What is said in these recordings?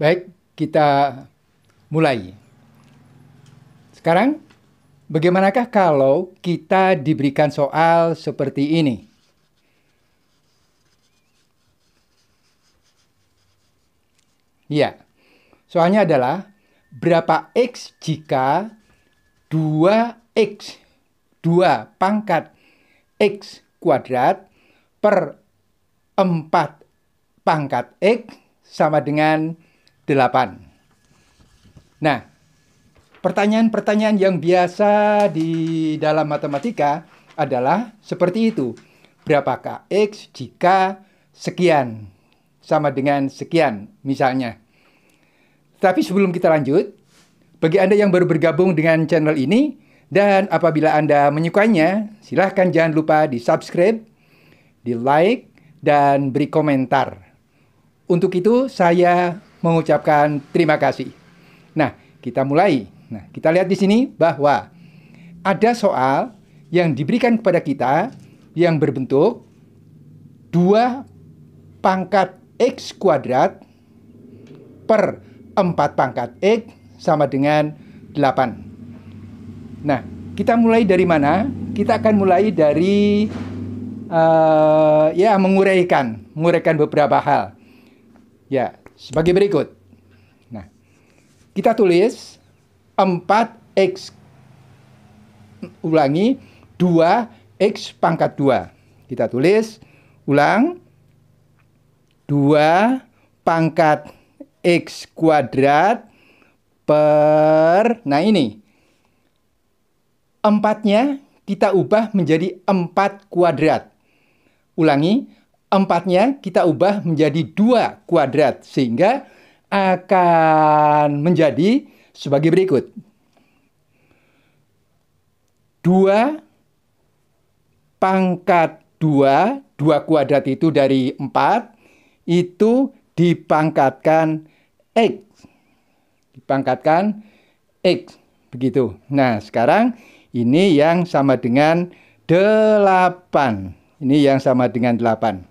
Baik, kita mulai. Sekarang, bagaimanakah kalau kita diberikan soal seperti ini? Ya, soalnya adalah berapa X jika 2X, 2 pangkat X kuadrat per 4 pangkat X sama dengan Nah, pertanyaan-pertanyaan yang biasa di dalam matematika adalah seperti itu. Berapakah X jika sekian? Sama dengan sekian, misalnya. Tapi sebelum kita lanjut, bagi Anda yang baru bergabung dengan channel ini, dan apabila Anda menyukainya, silahkan jangan lupa di-subscribe, di-like, dan beri komentar. Untuk itu, saya mengucapkan terima kasih. Nah, kita mulai. Nah, kita lihat di sini bahwa ada soal yang diberikan kepada kita yang berbentuk dua pangkat X kuadrat per 4 pangkat X sama dengan 8. Nah, kita mulai dari mana? Kita akan mulai dari uh, ya menguraikan, menguraikan beberapa hal. Ya, sebagai berikut. Nah, kita tulis 4x ulangi 2x pangkat 2. Kita tulis ulang 2 pangkat x kuadrat per nah ini empatnya kita ubah menjadi 4 kuadrat. Ulangi empatnya kita ubah menjadi dua kuadrat sehingga akan menjadi sebagai berikut. 2 pangkat 2, 2 kuadrat itu dari 4, itu dipangkatkan X. Dipangkatkan X. Begitu. Nah, sekarang ini yang sama dengan 8. Ini yang sama dengan 8.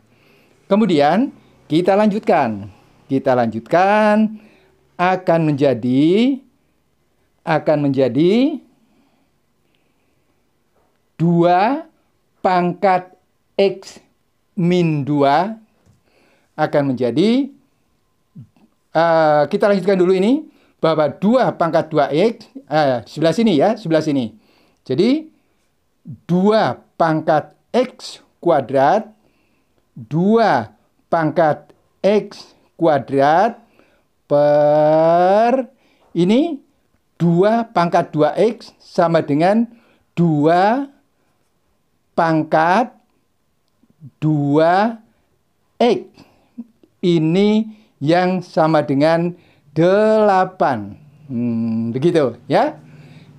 Kemudian kita lanjutkan. Kita lanjutkan akan menjadi akan menjadi 2 pangkat X min 2 akan menjadi uh, kita lanjutkan dulu ini bahwa 2 pangkat 2X uh, eh, sebelah sini ya, sebelah sini. Jadi 2 pangkat X kuadrat 2 pangkat X kuadrat per ini 2 pangkat 2X sama dengan 2 pangkat 2X. Ini yang sama dengan 8. Hmm, begitu ya.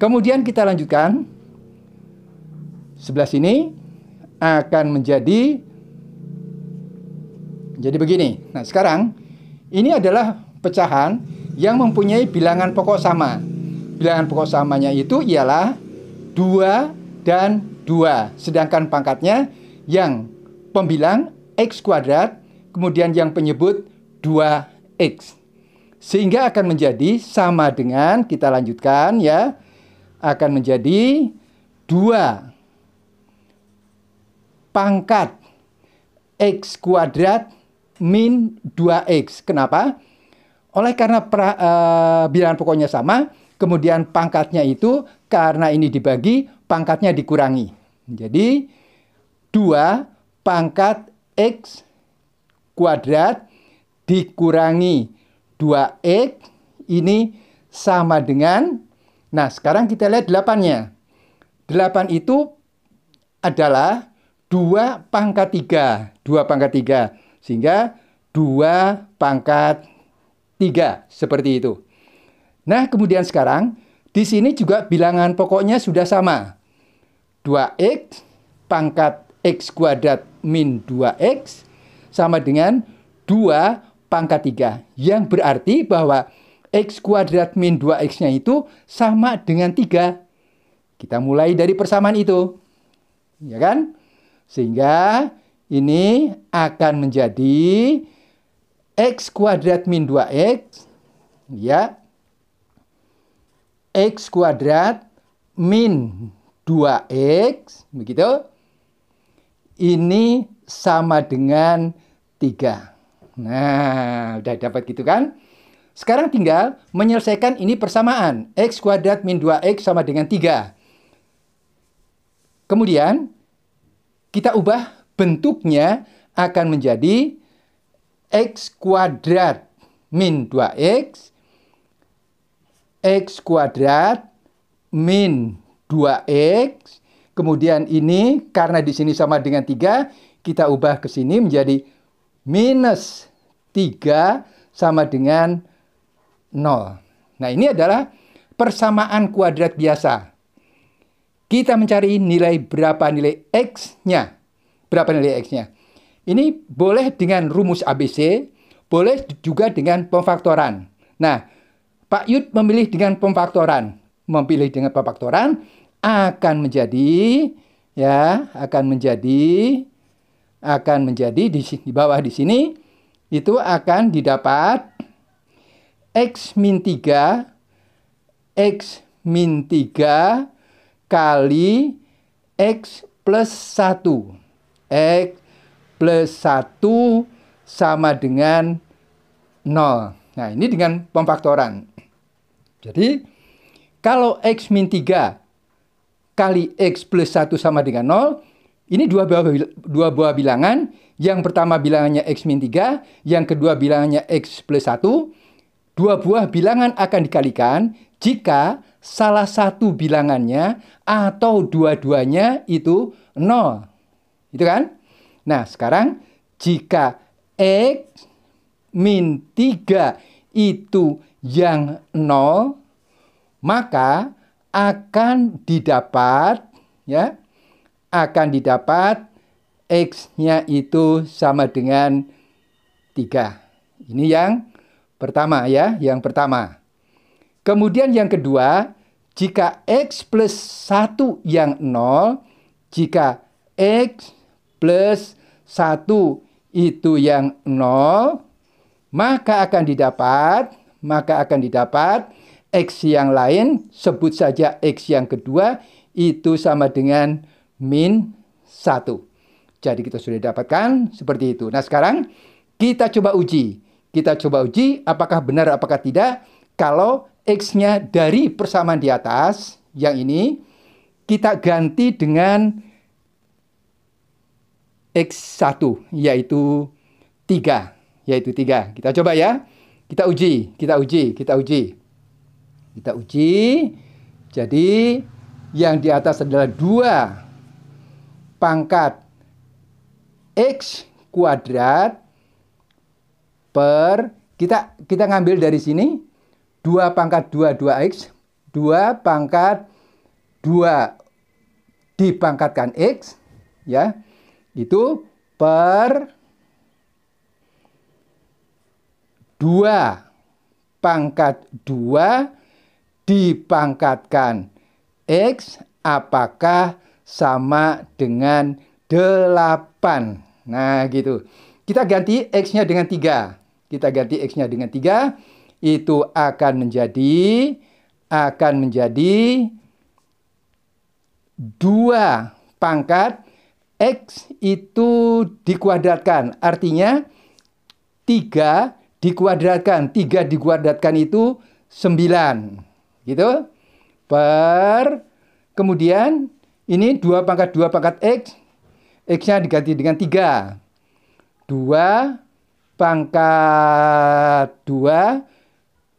Kemudian kita lanjutkan. Sebelah sini akan menjadi jadi begini. Nah, sekarang ini adalah pecahan yang mempunyai bilangan pokok sama. Bilangan pokok samanya itu ialah 2 dan 2. Sedangkan pangkatnya yang pembilang x kuadrat, kemudian yang penyebut 2x. Sehingga akan menjadi sama dengan, kita lanjutkan ya, akan menjadi 2 pangkat x kuadrat min 2x. Kenapa? Oleh karena pra, uh, bilangan pokoknya sama, kemudian pangkatnya itu karena ini dibagi, pangkatnya dikurangi. Jadi 2 pangkat x kuadrat dikurangi 2x ini sama dengan Nah, sekarang kita lihat 8-nya. 8 itu adalah 2 pangkat 3. 2 pangkat 3. Sehingga dua pangkat tiga seperti itu. Nah, kemudian sekarang di sini juga bilangan pokoknya sudah sama. 2x pangkat x kuadrat min 2x sama dengan 2 pangkat 3. Yang berarti bahwa x kuadrat min 2x-nya itu sama dengan 3. Kita mulai dari persamaan itu. Ya kan? Sehingga ini akan menjadi x kuadrat min 2x ya x kuadrat min 2x begitu ini sama dengan 3 nah udah dapat gitu kan sekarang tinggal menyelesaikan ini persamaan x kuadrat min 2x sama dengan 3 kemudian kita ubah bentuknya akan menjadi x kuadrat min 2x x kuadrat min 2x kemudian ini karena di sini sama dengan 3 kita ubah ke sini menjadi minus 3 sama dengan 0. Nah ini adalah persamaan kuadrat biasa. Kita mencari nilai berapa nilai x-nya berapa nilai X-nya. Ini boleh dengan rumus ABC, boleh juga dengan pemfaktoran. Nah, Pak Yud memilih dengan pemfaktoran. Memilih dengan pemfaktoran akan menjadi ya, akan menjadi akan menjadi di, di bawah di sini itu akan didapat X min 3 X min 3 kali X plus 1. X plus 1 sama dengan 0. Nah, ini dengan pemfaktoran. Jadi, kalau X min 3 kali X plus 1 sama dengan 0, ini dua buah, dua buah bilangan. Yang pertama bilangannya X min 3, yang kedua bilangannya X plus 1. Dua buah bilangan akan dikalikan jika salah satu bilangannya atau dua-duanya itu 0. Gitu kan? Nah, sekarang jika X min 3 itu yang 0, maka akan didapat ya akan didapat x-nya itu sama dengan 3. Ini yang pertama ya, yang pertama. Kemudian yang kedua, jika x plus 1 yang 0, jika x plus 1 itu yang 0, maka akan didapat, maka akan didapat X yang lain, sebut saja X yang kedua, itu sama dengan min 1. Jadi kita sudah dapatkan seperti itu. Nah sekarang kita coba uji. Kita coba uji apakah benar apakah tidak. Kalau X-nya dari persamaan di atas, yang ini, kita ganti dengan X1 yaitu 3, yaitu 3. Kita coba ya. Kita uji, kita uji, kita uji. Kita uji. Jadi yang di atas adalah 2 pangkat x kuadrat per kita kita ngambil dari sini 2 pangkat 2 2x 2 pangkat 2 dipangkatkan x ya itu per dua pangkat dua dipangkatkan X apakah sama dengan delapan? Nah gitu. Kita ganti X-nya dengan tiga. Kita ganti X-nya dengan tiga Itu akan menjadi akan menjadi 2 pangkat X itu dikuadratkan. Artinya 3 dikuadratkan. 3 dikuadratkan itu 9. Gitu. Per kemudian ini 2 pangkat 2 pangkat X. X-nya diganti dengan 3. 2 pangkat 2.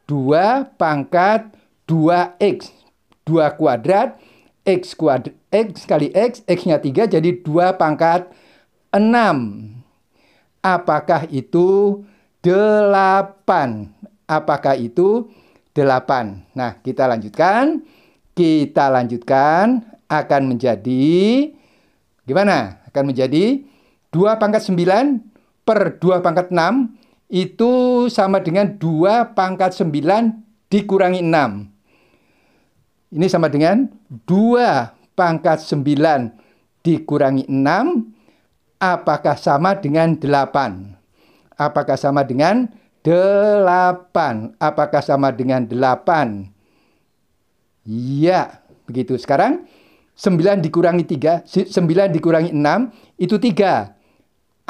2 pangkat 2X. 2 kuadrat X, kuad, X kali X, X-nya 3 jadi 2 pangkat 6. Apakah itu 8? Apakah itu 8? Nah, kita lanjutkan. Kita lanjutkan akan menjadi gimana? Akan menjadi 2 pangkat 9 per 2 pangkat 6 itu sama dengan 2 pangkat 9 dikurangi 6. Ini sama dengan 2 pangkat 9 dikurangi 6. Apakah sama dengan 8? Apakah sama dengan 8? Apakah sama dengan 8? Ya, begitu. Sekarang 9 dikurangi 3, 9 dikurangi 6 itu 3.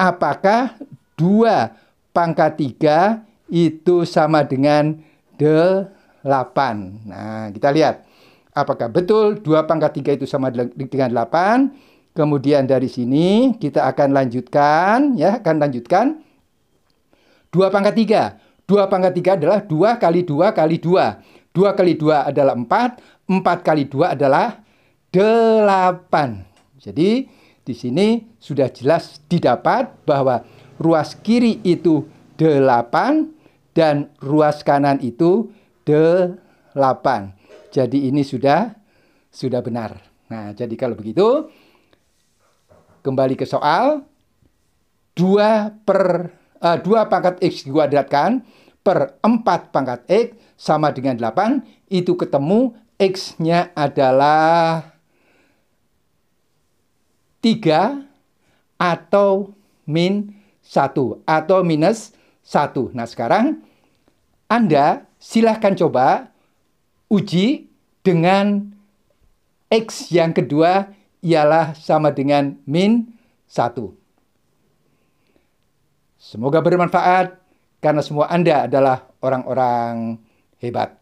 Apakah 2 pangkat 3 itu sama dengan 8? Nah, kita lihat. Apakah betul 2 pangkat 3 itu sama dengan 8? Kemudian dari sini kita akan lanjutkan ya, akan lanjutkan 2 pangkat 3. 2 pangkat 3 adalah 2 kali 2 kali 2. 2 kali 2 adalah 4, 4 kali 2 adalah 8. Jadi di sini sudah jelas didapat bahwa ruas kiri itu 8 dan ruas kanan itu 8. Jadi ini sudah sudah benar. Nah, jadi kalau begitu kembali ke soal 2 per uh, eh, 2 pangkat x dikuadratkan per 4 pangkat x sama dengan 8 itu ketemu x-nya adalah 3 atau min 1 atau minus 1. Nah, sekarang Anda silahkan coba uji dengan X yang kedua ialah sama dengan min 1. Semoga bermanfaat karena semua Anda adalah orang-orang hebat.